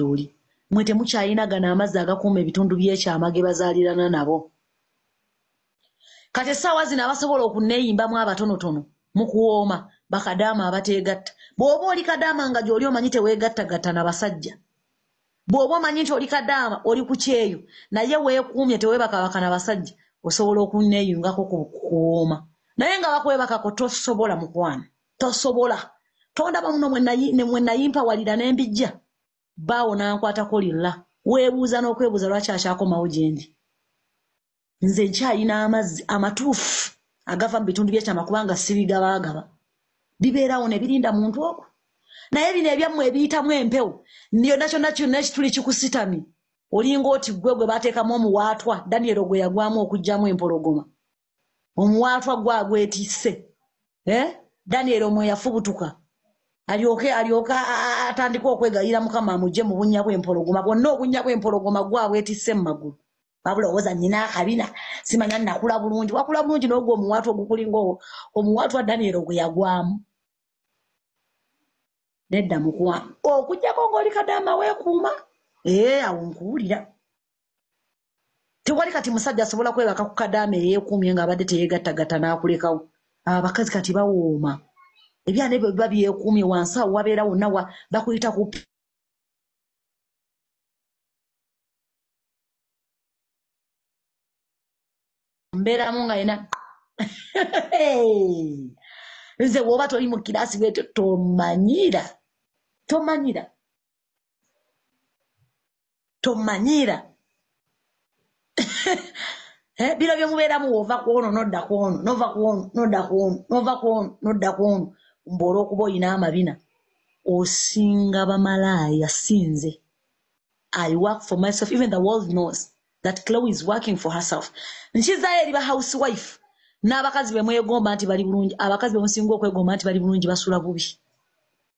ebiduuli mwe temukyalina gano amazzi agakuuma ebitundu byekyama ge bazaalirana nabo kati essaawa zino abasobola okuneeyimbamu abatonotono mu kuwooma bakadaama abateegatta bw'oba oli kadaama nga gy'oli omanyi teweegattagatta na basajja bw'oba omanyi nti oli kadaama oli kukyeyo naye weekuumye teweebakabaka na basajja osobola okuneeyungako kuwooma naye nga bakwebakako tosobola mukwana tosobola tondaba muno ne mwe nayimpawalira n'embijja baawo nankwatako lirra weebuuza n'okwebuuza lwaki akyakomawo gyendi nze nkyalina amazzi amatuufu agava mu bitundu byekyama kubanga sibigabaagaba bibeerawo nebirinda muntu ogwo naye bino ebyammwe ebiyitamu empewo yonna kyonna kyonna ekituli kikusitami olinga oti gwe gwe baateekamu omuwaatwa danielo gwe yagwamu okugyamu empologoma omuwaatwa gwe agwetisse eh? danielo mwe yafubutuka alyoke alyoke atandika okwegayira mukama amuje mu bunya bwempologoma gwonna obunya bwempologoma gwabwetisse mumagulu wabula owoza nyina akabina simanya nakula bulungi wakula bulungi nogwo omuwaatu ogukulinga omuwaatu wa daniyeri ogweyagwamu nedda mukwamu okujjako ng'oli kadaama weekuuma ee awo nkuwulira tewali kati musajja asobola kwebaka ku kadaama eyeekuumye ng'abadde teyeegattagatta n'akulekawo abakazi kati bawooma ebyana ebyo biba byekuumye wansi awo wabeera wonna bakuyita ku mbeeramu nga yina nze woba toli mu kiraasi bwetyo tomanyira tomanyira tomanyira eh, biro byomubeeramu woova kwono noddakwono nova kwono noddakwono nova kwono noddakwono mbaolwokuba oyina amabina osinga bamalaaya sinze i work for myself even the world knows that clow is working for herself nkizayo eri ba house wife n'abakazi bemwegomba nti bali bulungi abakazi bemusinga okwegomba nti bali bulungi basula bubi